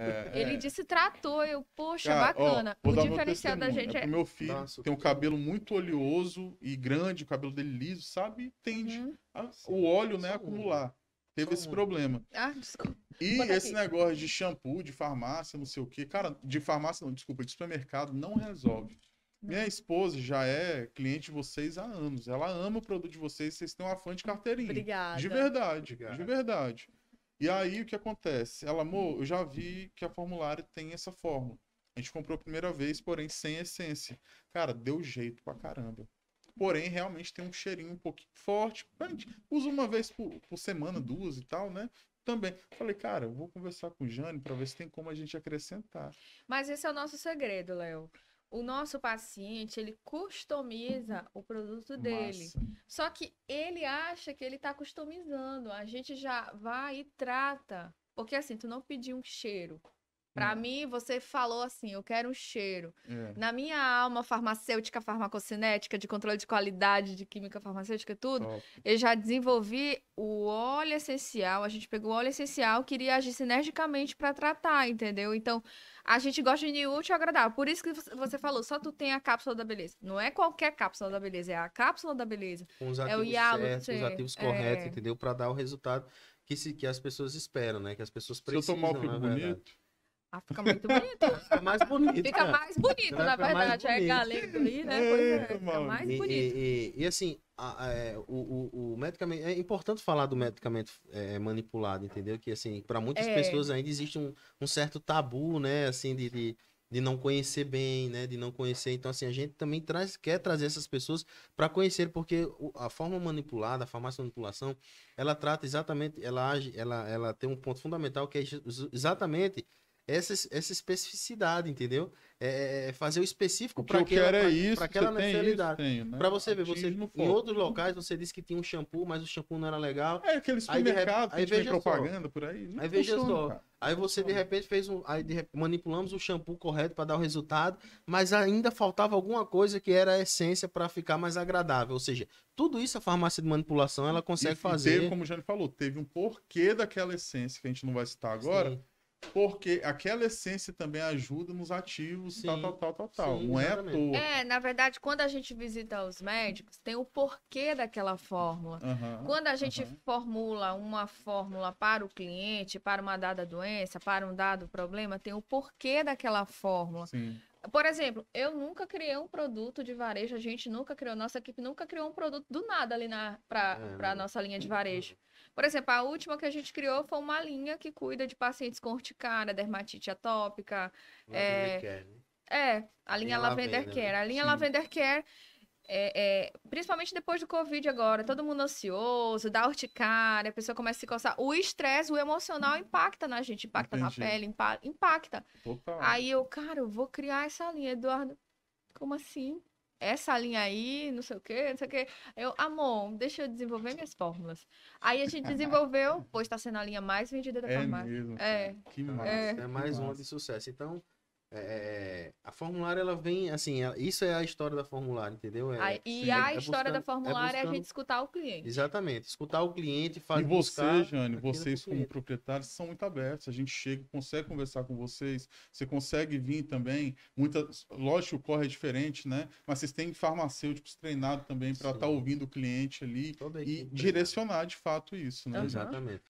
É, ele é. disse tratou, eu, poxa, Cara, bacana. Ó, o diferencial da gente é. é meu filho Nossa, tem um cabelo muito oleoso e grande, o cabelo dele liso, sabe? Tende uhum. a, o óleo, né, acumular. Teve esse problema. Ah, desculpa. E esse negócio de shampoo, de farmácia, não sei o quê. Cara, de farmácia não, desculpa, de supermercado não resolve. Não. Minha esposa já é cliente de vocês há anos. Ela ama o produto de vocês, vocês têm uma fã de carteirinha. Obrigada. De verdade, Obrigada. de verdade. E aí o que acontece? Ela, amor, eu já vi que a formulário tem essa fórmula. A gente comprou a primeira vez, porém sem essência. Cara, deu jeito pra caramba. Porém, realmente tem um cheirinho um pouquinho forte. A gente usa uma vez por, por semana, duas e tal, né? também. Falei, cara, eu vou conversar com o Jane para ver se tem como a gente acrescentar. Mas esse é o nosso segredo, Léo o nosso paciente, ele customiza o produto dele. Massa. Só que ele acha que ele está customizando. A gente já vai e trata. Porque assim, tu não pediu um cheiro, para hum. mim, você falou assim: eu quero um cheiro. É. Na minha alma farmacêutica, farmacocinética, de controle de qualidade, de química farmacêutica, tudo, Top. eu já desenvolvi o óleo essencial. A gente pegou o óleo essencial, queria agir sinergicamente para tratar, entendeu? Então, a gente gosta de útil e agradável. Por isso que você falou: só tu tem a cápsula da beleza. Não é qualquer cápsula da beleza, é a cápsula da beleza. Com os é o ialo, certo, você... os ativos corretos, é... entendeu? Para dar o resultado que, se, que as pessoas esperam, né? Que as pessoas precisam. Se eu tomar o bonito. Verdade. Ah, fica muito bonito. fica mais bonito. Fica né? mais bonito, na verdade. É galego ali, né? É, fica mais bonito. E, e, e assim, a, a, é, o, o, o, medicamento. É importante falar do medicamento é, manipulado, entendeu? Que, assim, para muitas é. pessoas ainda existe um, um, certo tabu, né? Assim, de, de de não conhecer bem, né? De não conhecer. Então, assim, a gente também traz, quer trazer essas pessoas para conhecer, porque a forma manipulada, a farmácia manipulação, ela trata exatamente, ela age, ela, ela tem um ponto fundamental que é exatamente essa, essa especificidade, entendeu? É, é, é, é fazer o específico para que aquela, aquela necessidade. Né? Para você ver, você, em outros locais você disse que tinha um shampoo, mas o shampoo não era legal. É aquele supermercado aí, aí, que propaganda só. por aí. Não aí veja só. Cara. Aí você de repente fez um. Aí de, manipulamos o shampoo correto para dar o resultado, mas ainda faltava alguma coisa que era a essência para ficar mais agradável. Ou seja, tudo isso a farmácia de manipulação ela consegue e, fazer. E teve, como o Jânio falou, teve um porquê daquela essência que a gente não vai citar agora. Sim porque aquela essência também ajuda nos ativos, Sim. tal, tal, tal, tal, tal. Sim, não exatamente. é à toa. É, na verdade, quando a gente visita os médicos, tem o porquê daquela fórmula. Uhum, quando a gente uhum. formula uma fórmula para o cliente, para uma dada doença, para um dado problema, tem o porquê daquela fórmula. Sim. Por exemplo, eu nunca criei um produto de varejo, a gente nunca criou, nossa equipe nunca criou um produto do nada ali na para é, a né? nossa linha de uhum. varejo. Por exemplo, a última que a gente criou foi uma linha que cuida de pacientes com urticária, dermatite atópica. É, né? é, a linha Lavender, Lavender né? Care. Né? A linha Sim. Lavender Care é, é, principalmente depois do Covid agora, todo mundo ansioso, dá urticária, a pessoa começa a se coçar. O estresse, o emocional impacta na gente, impacta Entendi. na pele, impa impacta. Aí eu, cara, eu vou criar essa linha, Eduardo. Como assim? Essa linha aí, não sei o quê, não sei o quê. Eu, amor, deixa eu desenvolver minhas fórmulas. Aí a gente desenvolveu, pois está sendo a linha mais vendida da é farmácia. Mesmo, é, que é. massa. É, é mais uma de sucesso. Então, é, é, é, a formulário ela vem assim, ela, isso é a história da formulário, entendeu? É, é a, e a história buscando, da formulário é, a gente escutar o cliente. Exatamente, escutar o cliente, fazer E você, Jane, vocês como proprietários são muito abertos, a gente chega, consegue conversar com vocês, você consegue vir também, muitas, lógico, corre é diferente, né? Mas vocês têm farmacêuticos treinados também para estar tá ouvindo o cliente ali e direcionar de fato isso, né? Exatamente.